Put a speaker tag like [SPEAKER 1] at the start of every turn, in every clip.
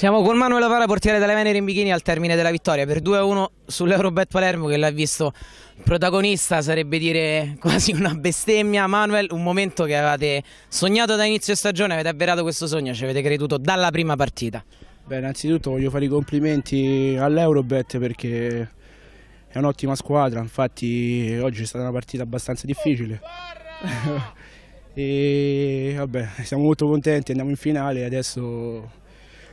[SPEAKER 1] Siamo con Manuel Vara, portiere della Venere in bikini al termine della vittoria per 2-1 sull'Eurobet Palermo che l'ha visto protagonista, sarebbe dire quasi una bestemmia. Manuel, un momento che avevate sognato da inizio stagione, avete avverato questo sogno, ci avete creduto dalla prima partita.
[SPEAKER 2] Beh, innanzitutto voglio fare i complimenti all'Eurobet perché è un'ottima squadra, infatti oggi è stata una partita abbastanza difficile. Oh, e vabbè, siamo molto contenti, andiamo in finale e adesso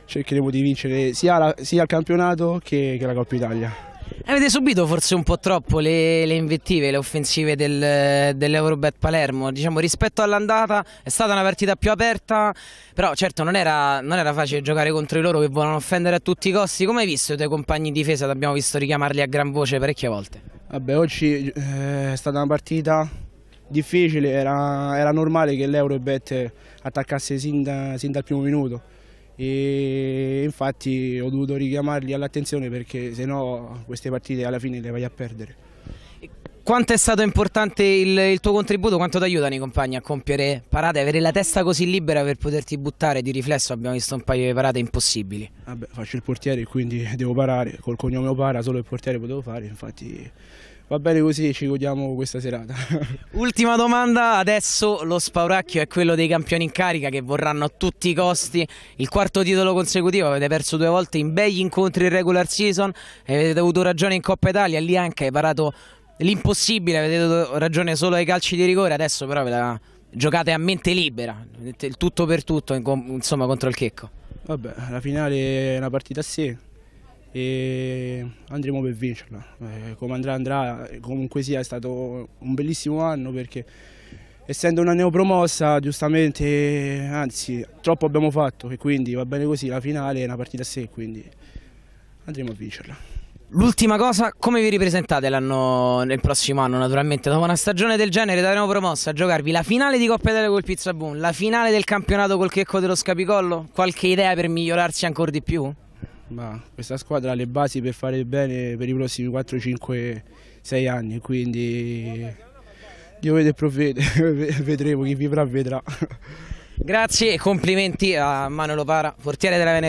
[SPEAKER 2] cercheremo cioè, di vincere sia, la, sia il campionato che, che la Coppa Italia.
[SPEAKER 1] Avete subito forse un po' troppo le, le invettive, le offensive del, dell'Eurobet Palermo, diciamo rispetto all'andata è stata una partita più aperta, però certo non era, non era facile giocare contro i loro che volevano offendere a tutti i costi, come hai visto i tuoi compagni di difesa, ti abbiamo visto richiamarli a gran voce parecchie volte?
[SPEAKER 2] Vabbè oggi eh, è stata una partita difficile, era, era normale che l'Eurobet attaccasse sin, da, sin dal primo minuto, e infatti ho dovuto richiamarli all'attenzione perché se no queste partite alla fine le vai a perdere.
[SPEAKER 1] Quanto è stato importante il, il tuo contributo? Quanto ti aiutano i compagni a compiere parate? Avere la testa così libera per poterti buttare di riflesso? Abbiamo visto un paio di parate impossibili.
[SPEAKER 2] Vabbè, faccio il portiere quindi devo parare, col cognome Opara solo il portiere potevo fare, infatti va bene così ci godiamo questa serata.
[SPEAKER 1] Ultima domanda, adesso lo spauracchio è quello dei campioni in carica che vorranno a tutti i costi il quarto titolo consecutivo, avete perso due volte in begli incontri in regular season, avete avuto ragione in Coppa Italia, lì anche hai parato l'impossibile, avete avuto ragione solo ai calci di rigore, adesso però ve la giocate a mente libera, il tutto per tutto insomma contro il Checco. Vabbè, la
[SPEAKER 2] finale è una partita a sé, e andremo per vincerla. Eh, come andrà andrà, comunque sia è stato un bellissimo anno perché essendo una neopromossa giustamente, anzi troppo abbiamo fatto e quindi va bene così, la finale è una partita a sé quindi andremo a vincerla.
[SPEAKER 1] L'ultima cosa, come vi ripresentate l'anno nel prossimo anno naturalmente? Dopo una stagione del genere daremo promossa a giocarvi la finale di Coppa Italia col Pizza Boom, la finale del campionato col Checco dello Scapicollo? Qualche idea per migliorarsi ancora di più?
[SPEAKER 2] ma questa squadra ha le basi per fare bene per i prossimi 4, 5, 6 anni, quindi Dio vede e provvede, vedremo chi vivrà vedrà.
[SPEAKER 1] Grazie e complimenti a Manolo Para, portiere della Veneria.